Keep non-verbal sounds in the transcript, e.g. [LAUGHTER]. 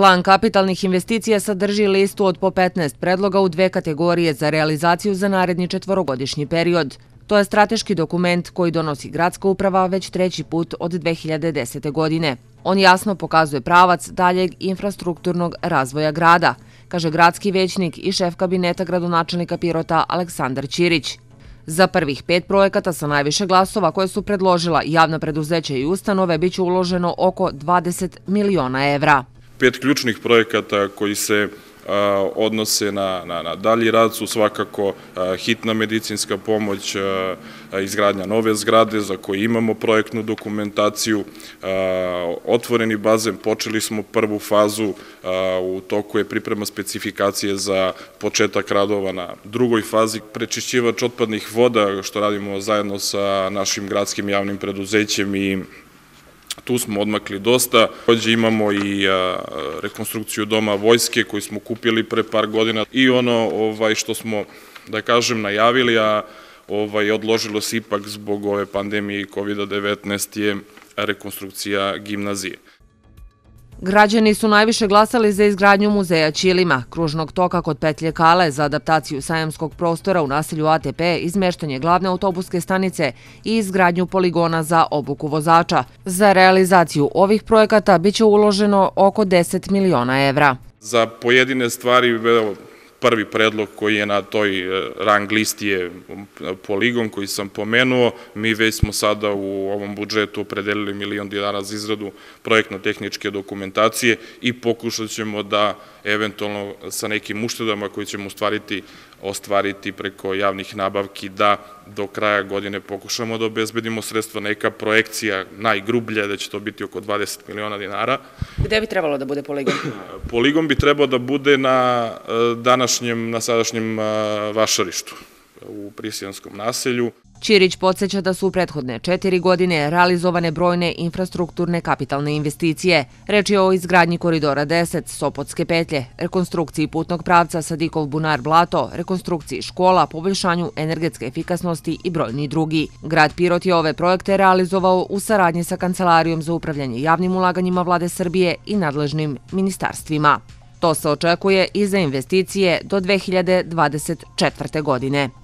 Plan kapitalnih investicija sadrži listu od po 15 predloga u dve kategorije za realizaciju za naredni četvorogodišnji period. To je strateški dokument koji donosi gradska uprava već treći put od 2010. godine. On jasno pokazuje pravac daljeg infrastrukturnog razvoja grada, kaže gradski većnik i šef kabineta gradonačelnika Pirota Aleksandar Ćirić. Za prvih pet projekata sa najviše glasova koje su predložila javna preduzeća i ustanove biće uloženo oko 20 miliona evra pet ključnih projekata koji se odnose na, na, na dalji rad su svakako hitna medicinska pomoć, izgradnja nove zgrade za koje imamo projektnu dokumentaciju, otvoreni bazen, počeli smo prvu fazu, u toku je priprema specifikacije za početak radova na drugoj fazi, prečišćivač otpadnih voda što radimo zajedno sa našim gradskim javnim preduzećem i Tu smo odmakli dosta. Ođe imamo i rekonstrukciju doma vojske koju smo kupili pre par godina i ono ovaj, što smo, da kažem, najavili, a ovaj, odložilo se ipak zbog ove pandemije COVID-19 je rekonstrukcija gimnazije. Građani su najviše glasali za izgradnju muzeja Čilima, kružnog toka kod petlje Kale za adaptaciju sajamskog prostora u naselju ATP, izmeštanje glavne autobuske stanice i izgradnju poligona za obuku vozača. Za realizaciju ovih projekata biće uloženo oko 10 miliona evra. Za pojedine stvari prvi predlog koji je na toj e, rang listi je poligon koji sam pomenuo. Mi već smo sada u ovom budžetu opredelili milion dinara za izradu projektno-tehničke dokumentacije i pokušat ćemo da eventualno sa nekim uštedama koje ćemo ostvariti, ostvariti preko javnih nabavki da do kraja godine pokušamo da obezbedimo sredstva, neka projekcija najgrublja da će to biti oko 20 miliona dinara. Gde bi trebalo da bude poligon? [CLEARS THROAT] Poligon bi trebao da bude na eh, današnjem, na sadašnjem eh, vašarištu u Prisijanskom naselju. Čirić podsjeća da su u prethodne četiri godine realizovane brojne infrastrukturne kapitalne investicije. Reč je o izgradnji koridora 10, Sopotske petlje, rekonstrukciji putnog pravca Sadikov Bunar Blato, rekonstrukciji škola, poboljšanju energetske efikasnosti i brojni drugi. Grad Pirot je ove projekte realizovao u saradnji sa Kancelarijom za upravljanje javnim ulaganjima vlade Srbije i nadležnim ministarstvima. To se očekuje i za investicije do 2024. godine.